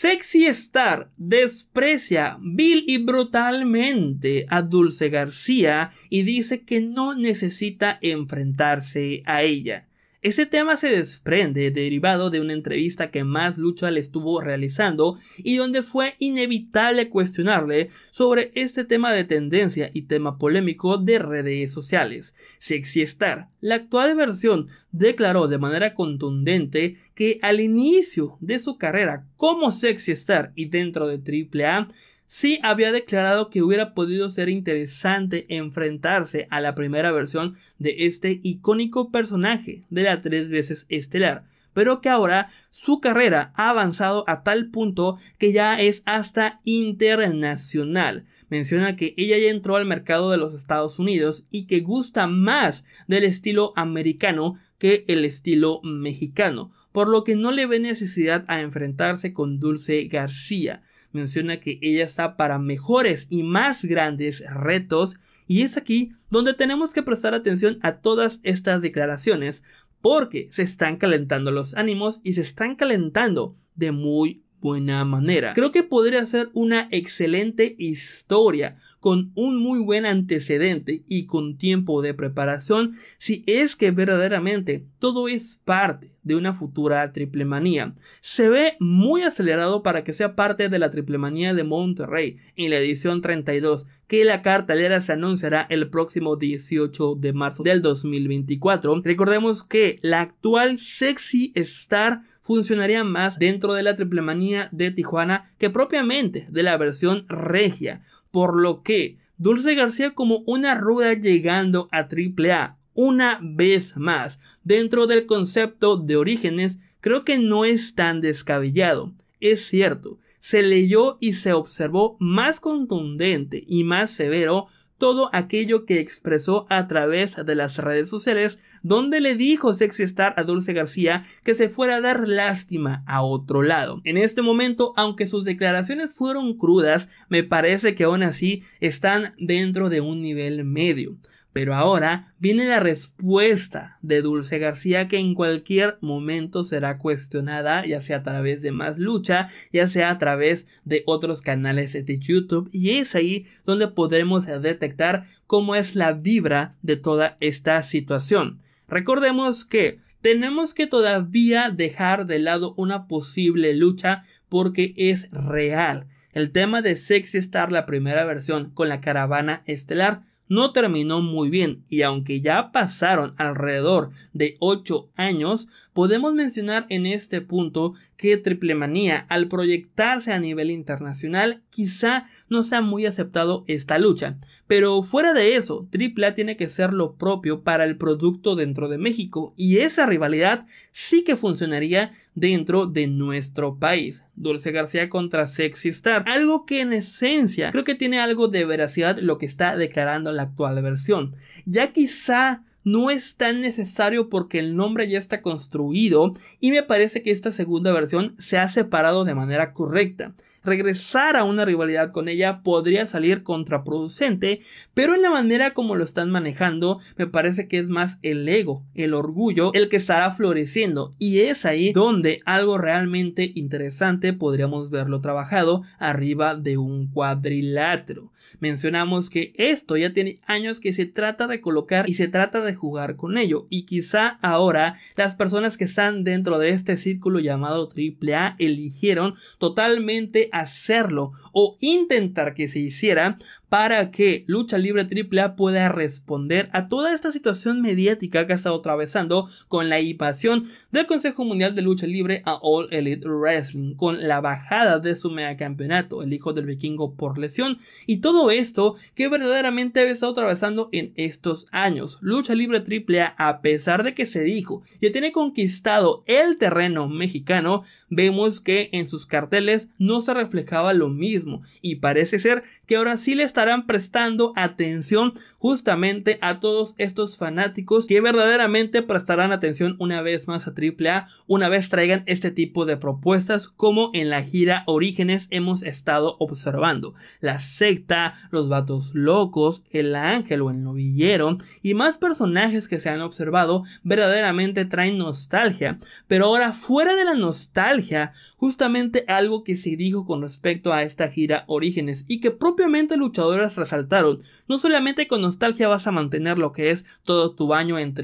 Sexy Star desprecia vil y brutalmente a Dulce García y dice que no necesita enfrentarse a ella. Ese tema se desprende derivado de una entrevista que Más Lucha le estuvo realizando y donde fue inevitable cuestionarle sobre este tema de tendencia y tema polémico de redes sociales. Sexy Star, la actual versión, declaró de manera contundente que al inicio de su carrera como Sexy Star y dentro de AAA, sí había declarado que hubiera podido ser interesante enfrentarse a la primera versión de este icónico personaje de la tres veces estelar, pero que ahora su carrera ha avanzado a tal punto que ya es hasta internacional. Menciona que ella ya entró al mercado de los Estados Unidos y que gusta más del estilo americano que el estilo mexicano, por lo que no le ve necesidad a enfrentarse con Dulce García menciona que ella está para mejores y más grandes retos y es aquí donde tenemos que prestar atención a todas estas declaraciones porque se están calentando los ánimos y se están calentando de muy buena manera. Creo que podría ser una excelente historia con un muy buen antecedente y con tiempo de preparación si es que verdaderamente todo es parte de una futura triple manía. Se ve muy acelerado para que sea parte de la triple manía de Monterrey en la edición 32 que la cartelera se anunciará el próximo 18 de marzo del 2024. Recordemos que la actual sexy star funcionaría más dentro de la triple manía de Tijuana que propiamente de la versión regia, por lo que Dulce García como una ruda llegando a triple A, una vez más dentro del concepto de orígenes creo que no es tan descabellado. Es cierto, se leyó y se observó más contundente y más severo todo aquello que expresó a través de las redes sociales donde le dijo Sexy Star a Dulce García que se fuera a dar lástima a otro lado. En este momento, aunque sus declaraciones fueron crudas, me parece que aún así están dentro de un nivel medio. Pero ahora viene la respuesta de Dulce García que en cualquier momento será cuestionada, ya sea a través de más lucha, ya sea a través de otros canales de YouTube, y es ahí donde podremos detectar cómo es la vibra de toda esta situación. Recordemos que tenemos que todavía dejar de lado una posible lucha porque es real. El tema de Sexy Star, la primera versión con la caravana estelar, no terminó muy bien y aunque ya pasaron alrededor de 8 años, podemos mencionar en este punto que Triple Manía al proyectarse a nivel internacional quizá no sea muy aceptado esta lucha, pero fuera de eso, A tiene que ser lo propio para el producto dentro de México y esa rivalidad sí que funcionaría dentro de nuestro país. Dulce García contra Sexy Star. Algo que en esencia creo que tiene algo de veracidad lo que está declarando la actual versión. Ya quizá no es tan necesario porque el nombre ya está construido y me parece que esta segunda versión se ha separado de manera correcta. Regresar a una rivalidad con ella podría salir contraproducente, pero en la manera como lo están manejando me parece que es más el ego, el orgullo, el que estará floreciendo y es ahí donde algo realmente interesante podríamos verlo trabajado arriba de un cuadrilátero. Mencionamos que esto ya tiene años que se trata de colocar y se trata de jugar con ello. Y quizá ahora las personas que están dentro de este círculo llamado AAA eligieron totalmente hacerlo o intentar que se hiciera para que Lucha Libre AAA pueda responder a toda esta situación mediática que ha estado atravesando con la invasión del Consejo Mundial de Lucha Libre a All Elite Wrestling, con la bajada de su mega campeonato, el hijo del vikingo por lesión, y todo esto que verdaderamente ha estado atravesando en estos años. Lucha Libre AAA, a pesar de que se dijo que tiene conquistado el terreno mexicano, vemos que en sus carteles no se reflejaba lo mismo, y parece ser que ahora sí le está estarán prestando atención justamente a todos estos fanáticos que verdaderamente prestarán atención una vez más a A una vez traigan este tipo de propuestas como en la gira Orígenes hemos estado observando. La secta, los vatos locos, el ángel o el novillero y más personajes que se han observado verdaderamente traen nostalgia. Pero ahora fuera de la nostalgia, justamente algo que se dijo con respecto a esta gira Orígenes y que propiamente el luchador resaltaron, no solamente con nostalgia vas a mantener lo que es todo tu baño en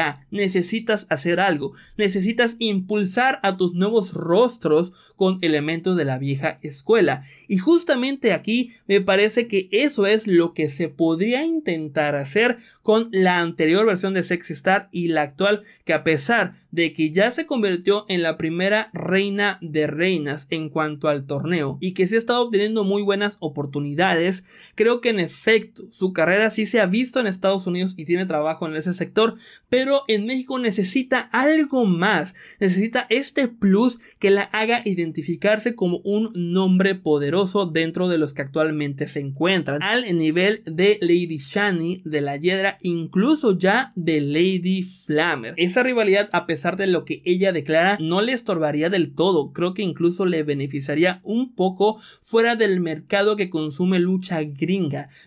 A necesitas hacer algo, necesitas impulsar a tus nuevos rostros con elementos de la vieja escuela. Y justamente aquí me parece que eso es lo que se podría intentar hacer con la anterior versión de Sexy Star y la actual, que a pesar de que ya se convirtió en la primera reina de reinas en cuanto al torneo y que se ha estado obteniendo muy buenas oportunidades, Creo que en efecto su carrera sí se ha visto en Estados Unidos y tiene trabajo en ese sector, pero en México necesita algo más, necesita este plus que la haga identificarse como un nombre poderoso dentro de los que actualmente se encuentran, al nivel de Lady Shani, de la Hiedra, incluso ya de Lady Flammer. Esa rivalidad, a pesar de lo que ella declara, no le estorbaría del todo, creo que incluso le beneficiaría un poco fuera del mercado que consume lucha gris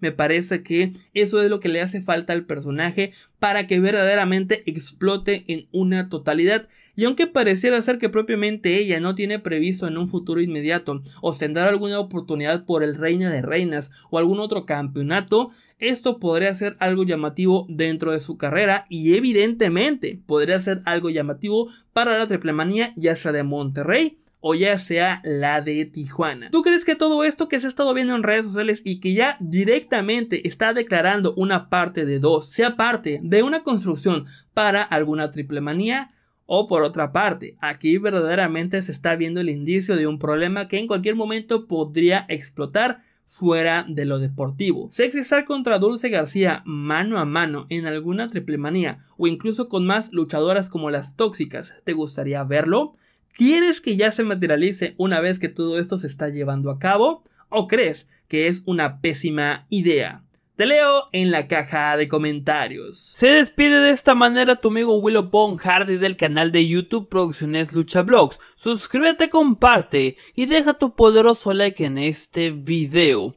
me parece que eso es lo que le hace falta al personaje para que verdaderamente explote en una totalidad. Y aunque pareciera ser que propiamente ella no tiene previsto en un futuro inmediato ostentar alguna oportunidad por el Reina de Reinas o algún otro campeonato, esto podría ser algo llamativo dentro de su carrera y evidentemente podría ser algo llamativo para la triplemanía ya sea de Monterrey o ya sea la de Tijuana. ¿Tú crees que todo esto que se ha estado viendo en redes sociales y que ya directamente está declarando una parte de dos sea parte de una construcción para alguna triple manía? O por otra parte, aquí verdaderamente se está viendo el indicio de un problema que en cualquier momento podría explotar fuera de lo deportivo. Sexy Star contra Dulce García mano a mano en alguna triple manía o incluso con más luchadoras como las tóxicas, ¿te gustaría verlo? ¿Quieres que ya se materialice una vez que todo esto se está llevando a cabo? ¿O crees que es una pésima idea? Te leo en la caja de comentarios. Se despide de esta manera tu amigo Willow Pong Hardy del canal de YouTube Producciones Lucha Blogs. Suscríbete, comparte y deja tu poderoso like en este video.